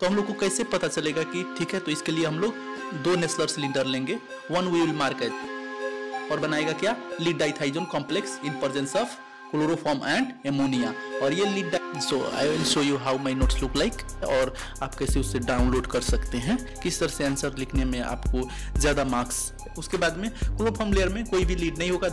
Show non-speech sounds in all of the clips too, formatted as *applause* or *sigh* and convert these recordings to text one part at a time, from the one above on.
तो हम लोग को कैसे पता चलेगा कि ठीक है तो इसके लिए हम लोग दो नेस्लर सिलेंडर लेंगे one we will mark as और बनाएगा क्या lead dithizone complex in presence of chloroform and ammonia और ये lead so I will show you how my notes look like और आप कैसे उसे डाउनलोड कर सकते हैं किस तरह से आंसर लिखने में आपको ज़्यादा मार्क्स उसके बाद में क्लोरोफॉर्म लेयर में कोई भी लीड नहीं होगा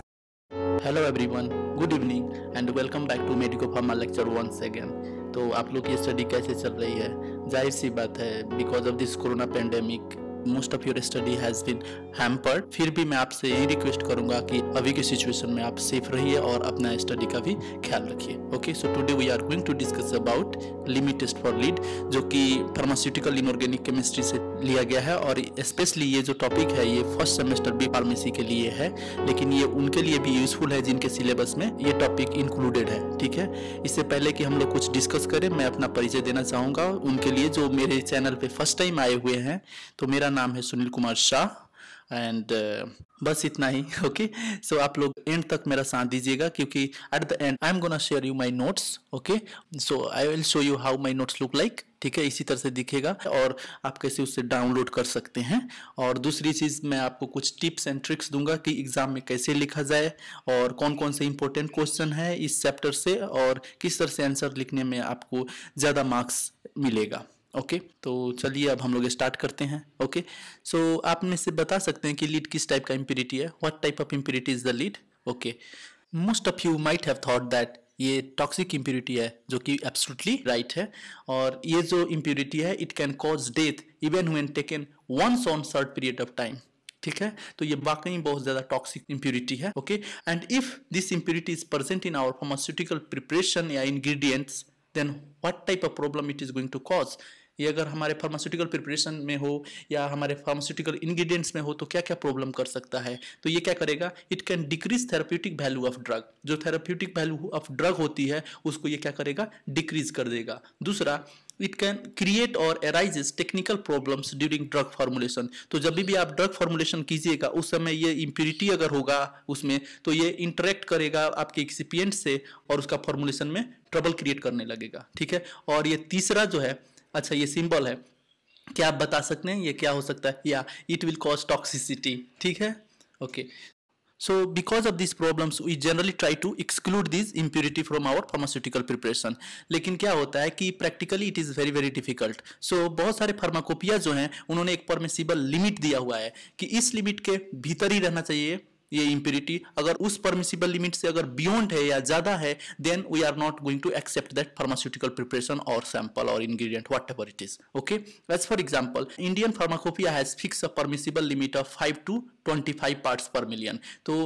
hello everyone good evening and welcome back to Medico Pharma lecture once again तो आप लोग की स्टडी कैसे चल रही है जाहिर सी बात है because of this corona pandemic most of your study has been hampered फिर भी मैं आपसे यही रिक्वेस्ट करूंगा कि अभी के सिचुएशन में आप सेफ रहिए और अपना स्टडी का भी ख्याल रखिए okay so today we are going to discuss about limit test for lead जो कि फार्मास्यूटिकल इनऑर्गेनिक केमिस्ट्री से लिया गया है और स्पेशली ये जो टॉपिक है ये फर्स्ट सेमेस्टर बी फार्मेसी के लिए है लेकिन ये उनके लिए भी यूजफुल है जिनके सिलेबस में ये टॉपिक इंक्लूडेड है ठीक है इससे पहले कि हम लोग कुछ डिस्कस करें मैं अपना परिचय देना चाहूंगा उनके लिए जो मेरे चैनल पे फर्स्ट टाइम आए हुए हैं तो मेरा नाम है सुनील कुमार शाह एंड uh, बस इतना ही ओके *laughs* सो आप लोग एंड तक मेरा साथ दीजिएगा क्योंकि at the end I am gonna share you my notes okay so I will show you how my notes look like ठीक है इसी तरह से दिखेगा और आप कैसे उससे डाउनलोड कर सकते हैं और दूसरी चीज़ मैं आपको कुछ टिप्स एंड ट्रिक्स दूंगा कि एग्ज़ाम में कैसे लिखा जाए और कौन कौन से इंपॉर्टेंट क्वेश्चन है इस चैप्टर से और किस तरह से आंसर लिखने में आपको ज़्यादा मार्क्स मिलेगा ओके तो चलिए अब हम लोग स्टार्ट करते हैं ओके सो आप में से बता सकते हैं कि लीड किस टाइप का इम्प्योरिटी है what type of impurity is the lead okay most of you might have thought that ये टॉक्सिक इम्प्योरिटी है जो कि एब्सोल्युटली राइट है और ये जो इम्प्योरिटी है it can cause death even when taken once on short period of time ठीक है तो ये वाकई बहुत ज्यादा टॉक्सिक इम्प्योरिटी है okay and if this impurity is present in our pharmaceutical preparation या ingredients then what type of problem it is going to cause ये अगर हमारे फार्मास्यूटिकल प्रिपरेशन में हो या हमारे फार्मास्यूटिकल इंग्रेडिएंट्स में हो तो क्या क्या प्रॉब्लम कर सकता है तो ये क्या करेगा it can decrease therapeutic value of drug जो थेराप्यूटिक वैल्यू ऑफ ड्रग होती है उसको ये क्या करेगा डिक्रीज कर देगा दूसरा इट कैन क्रिएट और arises technical problems during drug formulation तो जब भी आप ड्रग फार्मुलेशन कीजिएगा उस समय ये इम्प्यूरिटी अगर होगा उसमें तो ये इंटरेक्ट करेगा आपके एक्सिपियंट से और उसका फार्मुलेशन में ट्रबल क्रिएट करने लगेगा ठीक है और ये तीसरा जो है अच्छा ये सिंबल है क्या आप बता सकते हैं ये क्या हो सकता है या इट विल कॉज टॉक्सिसिटी ठीक है okay so because of this problems we generally try to exclude this impurity from our pharmaceutical preparation लेकिन क्या होता है कि practically it is very very difficult so बहुत सारे फार्माकोपिया जो हैं उन्होंने एक परमिसिबल लिमिट दिया हुआ है कि इस लिमिट के भीतर ही रहना चाहिए ये इम्प्योरिटी अगर उस परमिसिबल लिमिट से अगर बियॉन्ड है या ज्यादा है then we are not going to accept that pharmaceutical preparation और सैंपल और ingredient whatever it is okay as for example Indian pharmacopoeia has fix a permissible limit of five to twenty five parts per million तो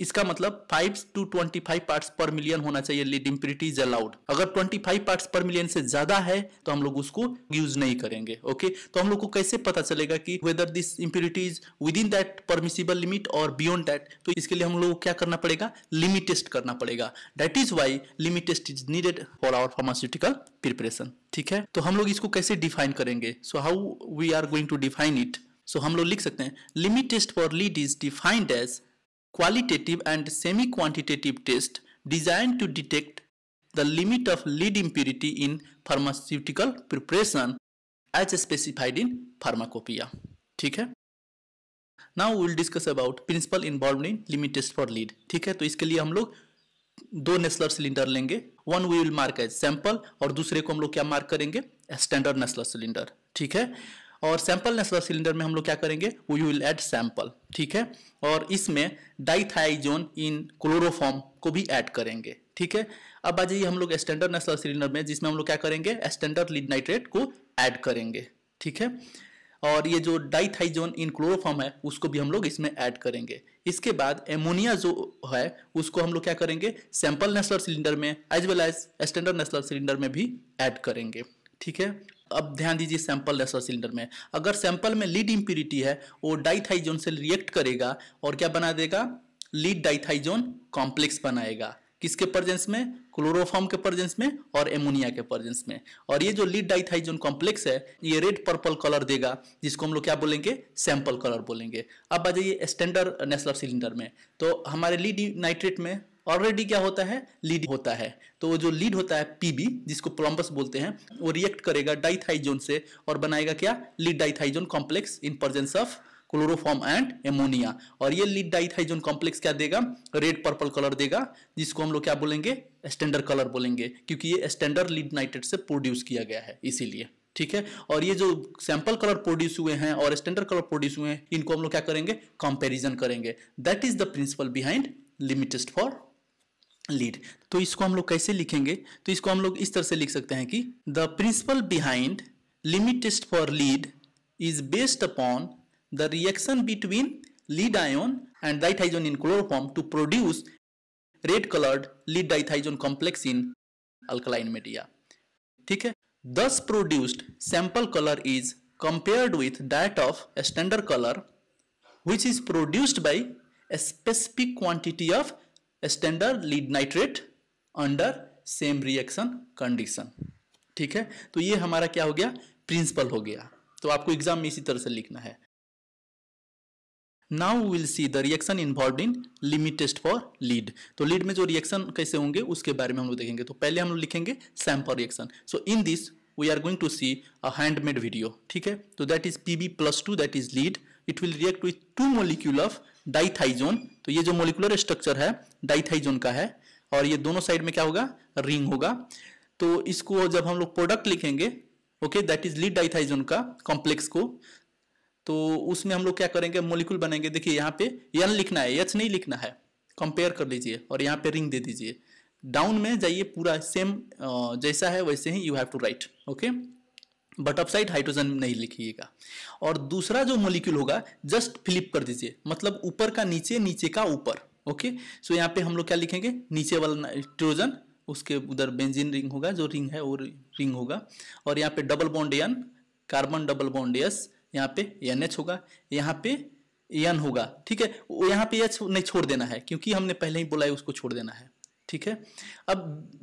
इसका मतलब 5 to 25 parts per million होना चाहिए lead impurity is allowed अगर 25 parts per million से ज्यादा है तो हम लोग उसको यूज नहीं करेंगे ओके तो हम लोग को कैसे पता चलेगा कि whether this impurity is within that permissible limit और बियॉन्ड दैट तो इसके लिए हम लोग को क्या करना पड़ेगा लिमिट टेस्ट करना पड़ेगा that is why limit test is needed for our pharmaceutical preparation ठीक है तो हम लोग इसको कैसे डिफाइन करेंगे so how we are going to define it so हम लोग लिख सकते हैं limit test for lead is defined as qualitative and semi-quantitative tests designed to detect the limit of lead impurity in pharmaceutical preparation as specified in pharmacopoeia. ठीक है we will discuss about principle involved in limit test for lead. ठीक है तो इसके लिए हम लोग दो नेस्लर सिलेंडर लेंगे one we will mark as sample और दूसरे को हम लोग क्या मार्क करेंगे स्टैंडर्ड नेस्लर सिलेंडर ठीक है और सैंपल नेस्लर सिलेंडर में हम लोग क्या करेंगे वी विल एड सैंपल ठीक है और इसमें डाइथाइजोन इन क्लोरोफॉर्म को भी ऐड करेंगे ठीक है अब आ जाइए हम लोग स्टैंडर्ड नेस्लर सिलेंडर में जिसमें हम लोग क्या करेंगे स्टैंडर्ड लीड नाइट्रेट को ऐड करेंगे ठीक है और ये जो डाइथाइजोन इन क्लोरोफॉर्म है उसको भी हम लोग इसमें ऐड करेंगे इसके बाद एमोनिया जो है उसको हम लोग क्या करेंगे सैंपल नेस्लर सिलेंडर में as well as standard Nessler cylinder में भी ऐड करेंगे ठीक है अब ध्यान दीजिए सैंपल रेसर सिलेंडर में अगर सैंपल में लीड इंप्यूरिटी है वो डाइथाइजोन से रिएक्ट करेगा और क्या बना देगा लीड डाइथाइजोन कॉम्प्लेक्स बनाएगा किसके प्रजेंस में क्लोरोफॉर्म के प्रजेंस में और एमोनिया के प्रजेंस में और ये जो लीड डाइथाइजोन कॉम्प्लेक्स है ये रेड पर्पल कलर देगा जिसको हम लोग क्या बोलेंगे सैंपल कलर बोलेंगे अब आ जाइए स्टैंडर्ड नेस्लर सिलेंडर में तो हमारे लीड नाइट्रेट में ऑलरेडी क्या होता है लीड होता है तो जो लीड होता है पीबी जिसको प्लम्बस बोलते हैं वो रिएक्ट करेगा डाइथाइजोन से और बनाएगा क्या lead dithizone complex in presence of chloroform and ammonia और ये लीड डाइथाइजोन कॉम्प्लेक्स क्या देगा रेड पर्पल कलर देगा जिसको हम लोग क्या बोलेंगे स्टैंडर्ड कलर बोलेंगे क्योंकि ये स्टैंडर्ड लीड नाइट्रेट से प्रोड्यूस किया गया है इसीलिए ठीक है और ये जो सैंपल कलर प्रोड्यूस हुए हैं और स्टैंडर्ड कलर प्रोड्यूस हुए हैं इनको हम लोग क्या करेंगे कंपैरिजन करेंगे that is the principle behind limit test for lead तो इसको हम लोग कैसे लिखेंगे तो इसको हम लोग इस तरह से लिख सकते हैं कि the principle behind limit test for lead is based upon the reaction between lead ion and dithizone in chloroform to produce red coloured lead dithizone complex in alkaline media ठीक है thus produced sample colour is compared with that of standard colour which is produced by specific quantity of standard lead nitrate under same reaction condition ठीक है तो ये हमारा क्या हो गया प्रिंसिपल हो गया तो आपको एग्जाम में इसी तरह से लिखना है now will see the reaction involve in limit test for lead तो लीड में जो रिएक्शन कैसे होंगे उसके बारे में हम लोग देखेंगे तो पहले हम लोग लिखेंगे sample reaction so in this we are going to see a handmade video ठीक है तो that is P B plus two that is lead it will react with two molecule of dithizone तो ये जो मोलिकुलर स्ट्रक्चर है डाइथाइजोन का है और ये दोनों साइड में क्या होगा रिंग होगा तो इसको जब हम लोग प्रोडक्ट लिखेंगे okay that is lead dithizone का कॉम्प्लेक्स को तो उसमें हम लोग क्या करेंगे मोलिकुल बनाएंगे देखिए यहाँ पे यन लिखना है यच नहीं लिखना है कंपेयर कर लीजिए और यहाँ पे रिंग दे दीजिए डाउन में जाइए पूरा सेम जैसा है वैसे ही you have to write okay but upside hydrogen नहीं लिखिएगा और दूसरा जो मोलिक्यूल होगा जस्ट फ्लिप कर दीजिए मतलब ऊपर का नीचे नीचे का ऊपर ओके सो यहाँ पे हम लोग क्या लिखेंगे नीचे वाला नाइट्रोजन उसके उधर बेंजीन रिंग होगा जो रिंग है वो रिंग होगा और यहाँ पे double bond N carbon double bond S यहाँ पे एन एच होगा यहाँ पे एन होगा ठीक है यहाँ पे एच नहीं छोड़ देना है क्योंकि हमने पहले ही बोला है उसको छोड़ देना है ठीक है अब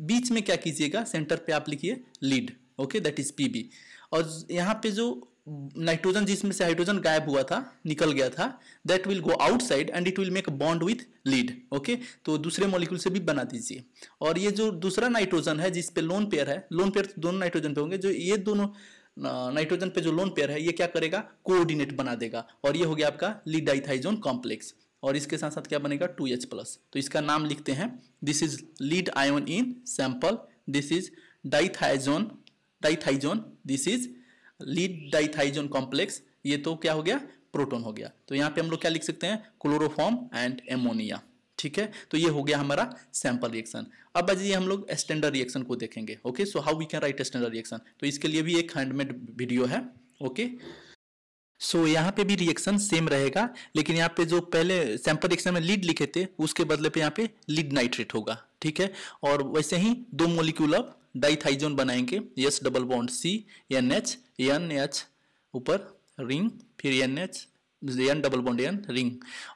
बीच में क्या कीजिएगा सेंटर पे आप लिखिए lead okay that is P B और यहाँ पे जो नाइट्रोजन जिसमें से हाइड्रोजन गायब हुआ था निकल गया था that will go outside and it will make bond with lead okay तो दूसरे मॉलिक्यूल से भी बना दीजिए और ये जो दूसरा नाइट्रोजन है जिसपे लोन पेयर है लोन पेयर तो दोनों नाइट्रोजन पे होंगे जो ये दोनों नाइट्रोजन पे जो लोन पेयर है ये क्या करेगा कोऑर्डिनेट बना देगा और ये हो गया आपका लीड डाइथाइजोन कॉम्प्लेक्स और इसके साथ साथ क्या बनेगा टू एच प्लस तो इसका नाम लिखते हैं this is lead ion in sample this is dithizone dithizone this is lead dithizone complex ये तो क्या हो गया प्रोटोन हो गया तो यहाँ पे हम लोग क्या लिख सकते हैं क्लोरोफॉर्म एंड एमोनिया ठीक है तो ये हो गया हमारा सैंपल रिएक्शन अब अजय हम लोग स्टैंडर्ड रिएक्शन को देखेंगे okay so how we can write standard reaction तो इसके लिए भी एक हैंडमेड वीडियो है ओके सो so, यहाँ पे भी रिएक्शन सेम रहेगा लेकिन यहाँ पे जो पहले सैंपल रिएक्शन में लीड लिखे थे उसके बदले पे यहाँ पे लीड नाइट्रेट होगा ठीक है और वैसे ही दो मोलिक्यूल ऑफ डाइथाइजोन बनाएंगे yes double bond C N H N H ऊपर रिंग फिर N H N double bond N ring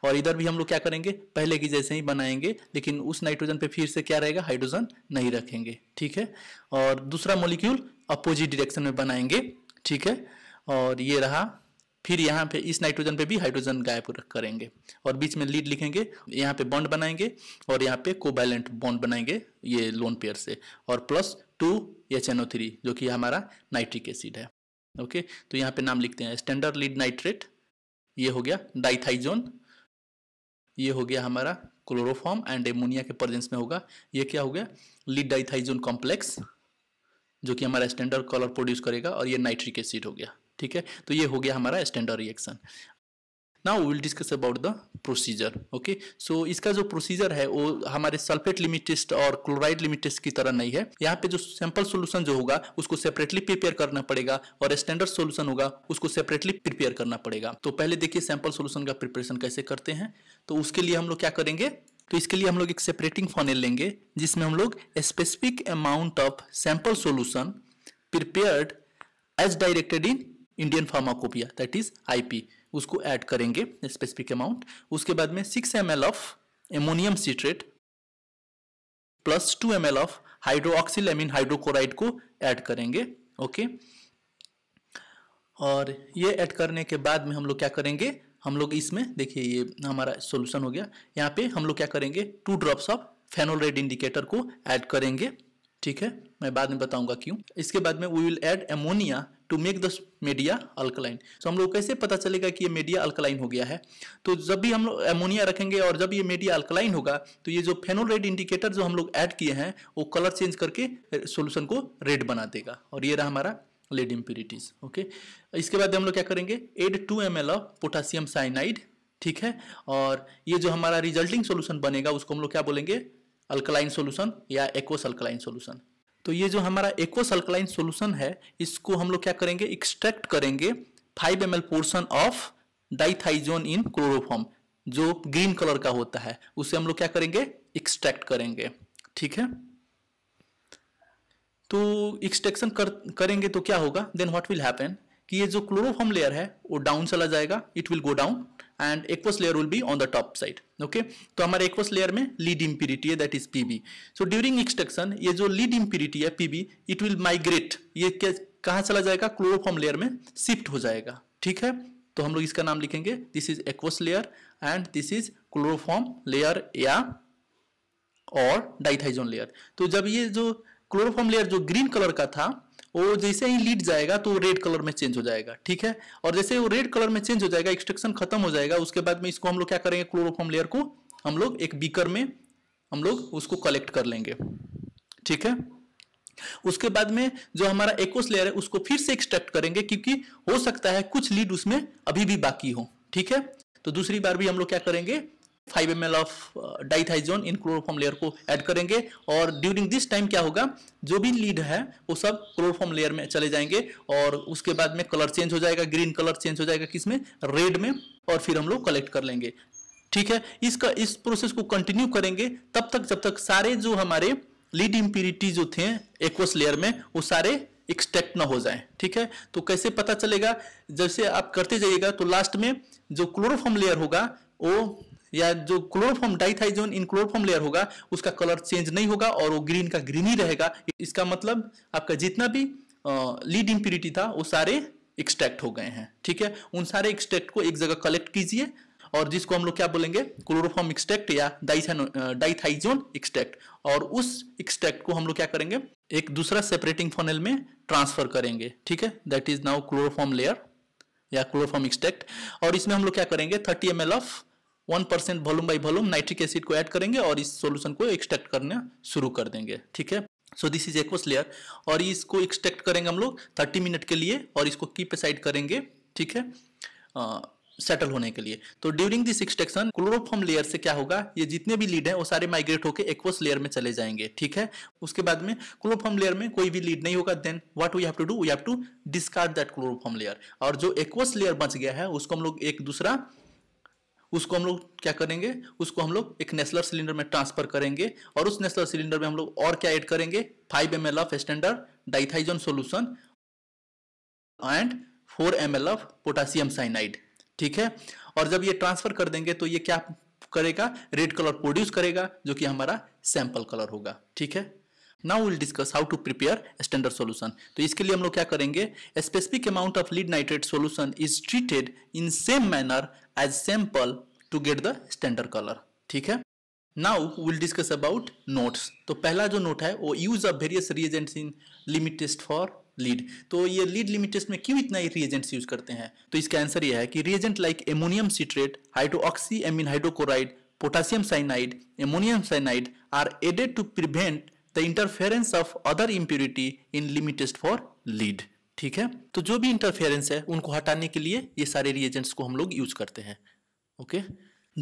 और इधर भी हम लोग क्या करेंगे पहले की जैसे ही बनाएंगे लेकिन उस नाइट्रोजन पे फिर से क्या रहेगा हाइड्रोजन नहीं रखेंगे ठीक है और दूसरा मोलिक्यूल अपोजिट डिरेक्शन में बनाएंगे ठीक है और ये रहा फिर यहाँ पे इस नाइट्रोजन पे भी हाइड्रोजन गायब करेंगे और बीच में लीड लिखेंगे यहाँ पे बॉन्ड बनाएंगे और यहाँ पे कोबैलेंट बॉन्ड बनाएंगे ये लोन पेयर से और plus two H N O three जो कि हमारा नाइट्रिक एसिड है ओके तो यहाँ पे नाम लिखते हैं स्टैंडर्ड लीड नाइट्रेट ये हो गया डाइथाइजोन ये हो गया हमारा क्लोरोफॉर्म एंड एमोनिया के प्रेजेंस में होगा ये क्या हो गया लीड डाइथाइजोन कॉम्प्लेक्स जो कि हमारा स्टैंडर्ड कलर प्रोड्यूस करेगा और ये नाइट्रिक एसिड हो गया ठीक है तो ये हो गया हमारा standard reaction now will discuss about the procedure okay so इसका जो प्रोसीजर है वो हमारे सल्फेट लिमिटेस्ट और क्लोराइड लिमिटेस्ट की तरह नहीं है यहाँ पे जो सैंपल सोल्यूशन जो होगा उसको सेपरेटली प्रिपेयर करना पड़ेगा और स्टैंडर्ड सोल्यूशन होगा उसको सेपरेटली प्रिपेयर करना पड़ेगा तो पहले देखिए सैंपल सोल्यूशन का प्रिपरेशन कैसे करते हैं तो उसके लिए हम लोग क्या करेंगे तो इसके लिए हम लोग एक सेपरेटिंग फॉनेल लेंगे जिसमें हम लोग specific amount of sample solution prepared as directed in Indian Pharmacopoeia that is IP उसको ऐड करेंगे स्पेसिफिक अमाउंट उसके बाद में six M of ammonium citrate plus two M of hydroxyl amine hydrochloride को ऐड करेंगे ओके और ये add करने के बाद में हम लोग क्या करेंगे हम लोग इसमें देखिए ये हमारा सोल्यूशन हो गया यहाँ पे हम लोग क्या करेंगे two drops of phenol red indicator को ऐड करेंगे ठीक है मैं बाद में बताऊंगा क्यों इसके बाद में we will add ammonia to make the media alkaline so हम लोग कैसे पता चलेगा कि ये मीडिया अल्कलाइन हो गया है तो जब भी हम लोग एमोनिया रखेंगे और जब ये मीडिया अल्कलाइन होगा तो ये जो फेनोल रेड इंडिकेटर जो हम लोग ऐड किए हैं वो कलर चेंज करके सोल्यूशन को रेड बना देगा और ये रहा हमारा लेड इम्प्यूरिटीज ओके इसके बाद हम लोग क्या करेंगे add two M L of potassium cyanide ठीक है और ये जो हमारा रिजल्टिंग सोल्यूशन बनेगा उसको हम लोग क्या बोलेंगे अल्कलाइन सोल्यूशन या एक्वस अल्कलाइन सोल्यूशन तो ये जो हमारा एक्वस अल्कलाइन सोल्यूशन है इसको हम लोग क्या करेंगे एक्सट्रैक्ट करेंगे five M portion of dithizone in chloroform जो ग्रीन कलर का होता है उसे हम लोग क्या करेंगे एक्सट्रैक्ट करेंगे ठीक है तो एक्सट्रैक्शन कर, करेंगे तो क्या होगा देन व्हाट विल हैपन कि ये जो क्लोरोफॉर्म लेयर है वो डाउन चला जाएगा it will go down and aqueous layer will be on the top side okay तो हमारे एक्वस लेयर में लीड इम्प्यूरिटी है that is PB so during extraction ये जो लीड इम्प्यूरिटी है पीबी इट विल माइग्रेट ये कहाँ चला जाएगा क्लोरोफॉर्म लेयर में शिफ्ट हो जाएगा ठीक है तो हम लोग इसका नाम लिखेंगे this is aqueous layer and this is chloroform layer या और डाइथाइजोन लेयर तो जब ये जो क्लोरोफॉर्म लेयर जो ग्रीन कलर का था वो जैसे ही लीड जाएगा तो रेड कलर में चेंज हो जाएगा ठीक है और जैसे वो रेड कलर में चेंज हो जाएगा एक्सट्रक्शन खत्म हो जाएगा उसके बाद में इसको हम लोग क्या करेंगे क्लोरोफॉर्म लेयर को हम लोग एक बीकर में हम लोग उसको कलेक्ट कर लेंगे ठीक है उसके बाद में जो हमारा एक्वस लेयर है उसको फिर से एक्सट्रैक्ट करेंगे क्योंकि हो सकता है कुछ लीड उसमें अभी भी बाकी हो ठीक है तो दूसरी बार भी हम लोग क्या करेंगे five M of dithizone in chloroform layer को ऐड करेंगे और ड्यूरिंग दिस टाइम क्या होगा जो भी लीड है वो सब क्लोरोफॉर्म लेयर में चले जाएंगे और उसके बाद में कलर चेंज हो जाएगा ग्रीन कलर चेंज हो जाएगा किसमें रेड में और फिर हम लोग कलेक्ट कर लेंगे ठीक है इसका इस प्रोसेस को कंटिन्यू करेंगे तब तक जब तक सारे जो हमारे लीड इम्प्यूरिटी जो थे एक्वस लेयर में वो सारे एक्सट्रैक्ट ना हो जाए ठीक है तो कैसे पता चलेगा जैसे आप करते जाइएगा तो लास्ट में जो क्लोरोफॉर्म लेयर होगा वो या जो chloroform dithizone in chloroform layer होगा उसका कलर चेंज नहीं होगा और वो ग्रीन का ग्रीन ही रहेगा इसका मतलब आपका जितना भी लीड इम्प्यूरिटी था वो सारे एक्सट्रैक्ट हो गए हैं ठीक है उन सारे एक्सट्रैक्ट को एक जगह कलेक्ट कीजिए और जिसको हम लोग क्या बोलेंगे क्लोरोफॉर्म एक्सट्रैक्ट या डाइथाइजोन एक्सट्रैक्ट और उस एक्सट्रैक्ट को हम लोग क्या करेंगे एक दूसरा सेपरेटिंग फोनल में ट्रांसफर करेंगे ठीक है that is now chloroform layer या क्लोरोफॉर्म एक्सट्रैक्ट और इसमें हम लोग क्या करेंगे thirty M of one percent volume by volume nitric acid को ऐड करेंगे और इस सॉल्यूशन को एक्सट्रैक्ट करना शुरू कर देंगे ठीक है so this is aqueous layer और इसको एक्सट्रैक्ट करेंगे हम लोग थर्टी मिनट के लिए और इसको कीप साइड करेंगे ठीक है सेटल होने के लिए तो during this extraction chloroform layer से क्या होगा ये जितने भी लीड हैं वो सारे माइग्रेट होकर एक्वस लेयर में चले जाएंगे ठीक है उसके बाद में क्लोरोफॉर्म लेयर में कोई भी लीड नहीं होगा then what we have to do we have to discard that chloroform layer और जो एक्वस लेयर बच गया है उसको हम लोग एक दूसरा उसको हम लोग क्या करेंगे उसको हम लोग एक नेस्लर सिलेंडर में ट्रांसफर करेंगे और उस नेस्लर सिलेंडर में हम लोग और क्या ऐड करेंगे five M L of standard dithizone solution and four M L of potassium cyanide ठीक है और जब ये ट्रांसफर कर देंगे तो ये क्या करेगा रेड कलर प्रोड्यूस करेगा जो कि हमारा सैंपल कलर होगा ठीक है now will discuss how to prepare standard solution तो इसके लिए हम लोग क्या करेंगे specific amount of lead nitrate solution is treated in same manner as sample to get the standard color ठीक है now will discuss about notes तो पहला जो नोट है वो use of various reagents in limit test for lead तो ये lead limit test में क्यों इतना रिएजेंट्स यूज करते हैं तो इसका आंसर ये है कि reagent like ammonium citrate hydroxy amine hydrochloride potassium cyanide ammonium cyanide are added to prevent the interference of other impurity in limit test for lead ठीक है तो जो भी इंटरफेरेंस है उनको हटाने के लिए ये सारे रिएजेंट्स को हम लोग यूज करते हैं ओके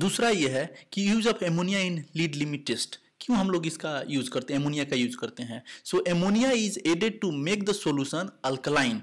दूसरा ये है कि use of ammonia in lead limit test क्यों हम लोग इसका यूज करते हैं एमोनिया का यूज करते हैं so ammonia is added to make the solution alkaline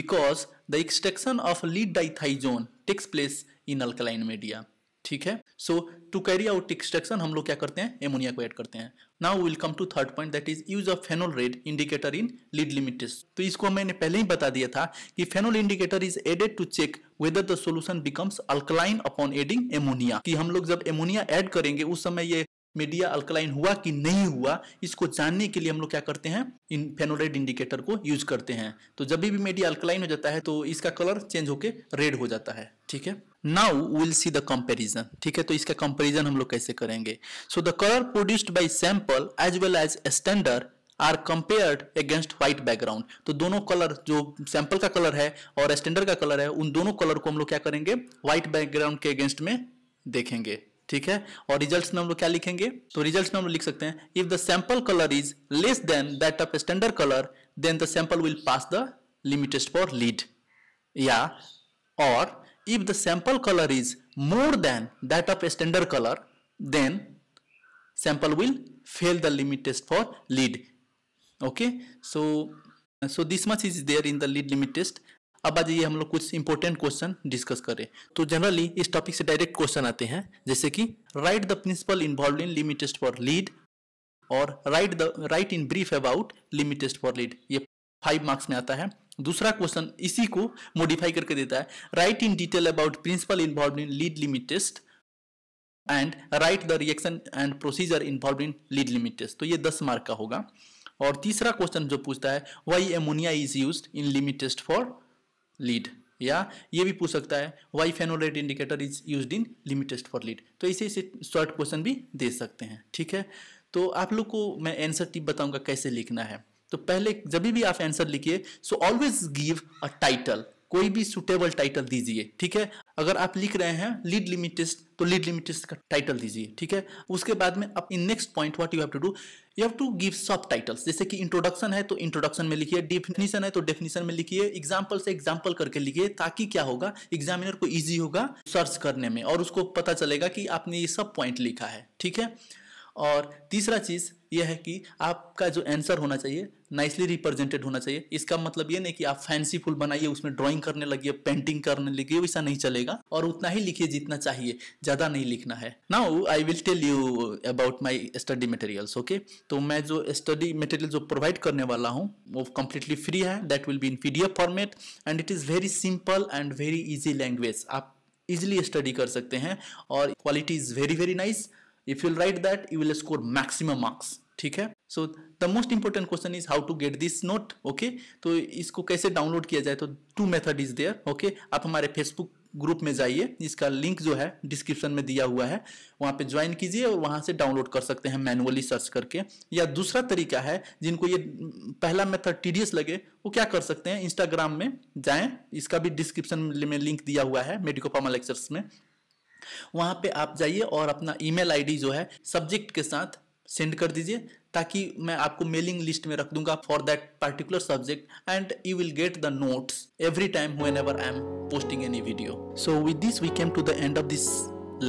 because the extraction of lead dithizone takes place in alkaline media ठीक है so to carry out extraction हम लोग क्या करते हैं एमोनिया को ऐड करते हैं now will come to third point that is use of phenol red indicator in lead limit तो इसको मैंने पहले ही बता दिया था कि phenol indicator is added to check whether the solution becomes alkaline upon adding ammonia कि हम लोग जब एमोनिया एड करेंगे उस समय ये मीडिया अल्कलाइन हुआ कि नहीं हुआ इसको जानने के लिए हम लोग क्या करते हैं इन फेनोराइड इंडिकेटर को यूज करते हैं तो जब भी मीडिया अल्कलाइन हो जाता है तो इसका कलर चेंज होकर रेड हो जाता है ठीक है now will see the comparison ठीक है तो इसका कंपेरिजन हम लोग कैसे करेंगे so the colour produced by sample as well as standard are compared against white background तो दोनों कलर जो सैंपल का कलर है और स्टैंडर्ड का कलर है उन दोनों कलर को हम लोग क्या करेंगे व्हाइट बैकग्राउंड के अगेंस्ट में देखेंगे ठीक है और रिजल्ट्स में हम लोग क्या लिखेंगे तो रिजल्ट्स में हम लोग लिख सकते हैं if the sample colour is less than that of standard colour then the sample will pass the limit test for lead या और if the sample colour is more than that of standard colour then sample will fail the limit test for lead okay so so this much is there in the lead limit test अब आ जाइए हम लोग कुछ important question discuss करें तो generally इस topic से डायरेक्ट क्वेश्चन आते हैं जैसे कि write the principle involve in limit test for lead और write the write in brief about limit test for lead ये फाइव मार्क्स में आता है दूसरा क्वेश्चन इसी को मॉडिफाई करके देता है write in detail about principle involve in lead limit test and write the reaction and procedure involve in lead limit test तो ये दस मार्क का होगा और तीसरा क्वेश्चन जो पूछता है why ammonia is use in limit test for lead या ये भी पूछ सकता है why phenolate indicator is use in limit test for lead तो इसे इसे शॉर्ट क्वेश्चन भी दे सकते हैं ठीक है तो आप लोग को मैं आंसर टिप बताऊंगा कैसे लिखना है तो पहले जब भी आप आंसर लिखिए so always give a title कोई भी सुटेबल टाइटल दीजिए ठीक है अगर आप लिख रहे हैं लीड लिमिटेस्ट तो लीड लिमिटेस्ट का टाइटल दीजिए ठीक है उसके बाद में अब in next point what you have to do you have to give sub titles जैसे कि इंट्रोडक्शन है तो इंट्रोडक्शन में लिखिए डेफिनेशन है तो डेफिनेशन में लिखिए एग्जाम्पल से एग्जाम्पल करके लिखिए ताकि क्या होगा एग्जामिनर को ईजी होगा सर्च करने में और उसको पता चलेगा कि आपने ये सब पॉइंट लिखा है ठीक है और तीसरा चीज़ यह है कि आपका जो आंसर होना चाहिए नाइसली रिप्रेजेंटेड होना चाहिए इसका मतलब ये नहीं कि आप फैंसीफुल बनाइए उसमें ड्राइंग करने लगिए पेंटिंग करने लगिए वैसा नहीं चलेगा और उतना ही लिखिए जितना चाहिए ज़्यादा नहीं लिखना है now I will tell you about my study materials okay तो मैं जो स्टडी मटेरियल जो प्रोवाइड करने वाला हूँ वो कम्प्लीटली फ्री है that will be in P format and it is very simple and very easy language आप इजिली स्टडी कर सकते हैं और quality is very very nice nice. If you write that you will score maximum marks ठीक है so the most important question is how to get this note okay तो इसको कैसे डाउनलोड किया जाए तो two method is there okay आप हमारे फेसबुक ग्रुप में जाइए इसका लिंक जो है डिस्क्रिप्शन में दिया हुआ है वहां पे ज्वाइन कीजिए और वहां से डाउनलोड कर सकते हैं मैनुअली सर्च करके या दूसरा तरीका है जिनको ये पहला मेथड टीडियस लगे वो क्या कर सकते हैं इंस्टाग्राम में जाएं इसका भी डिस्क्रिप्शन में लिंक दिया हुआ है मेडिकोपामा लेक्चर्स में वहां पे आप जाइए और अपना ईमेल आईडी जो है सब्जेक्ट के साथ सेंड कर दीजिए ताकि मैं आपको मेलिंग लिस्ट में रख दूंगा for that particular subject and you will get the notes every time whenever I am posting any video so with this we came to the end of this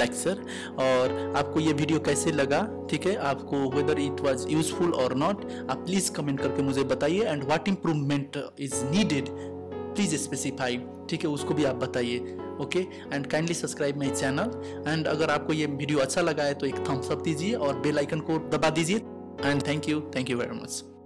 lecture और आपको ये video कैसे लगा ठीक है आपको whether it was useful और not आप प्लीज़ कमेंट करके मुझे बताइए and what improvement is needed please specify ठीक है उसको भी आप बताइए okay and kindly subscribe my channel and अगर आपको ये वीडियो अच्छा लगा है तो एक थम्स अप दीजिए और बेल आइकन को दबा दीजिए and thank you thank you very much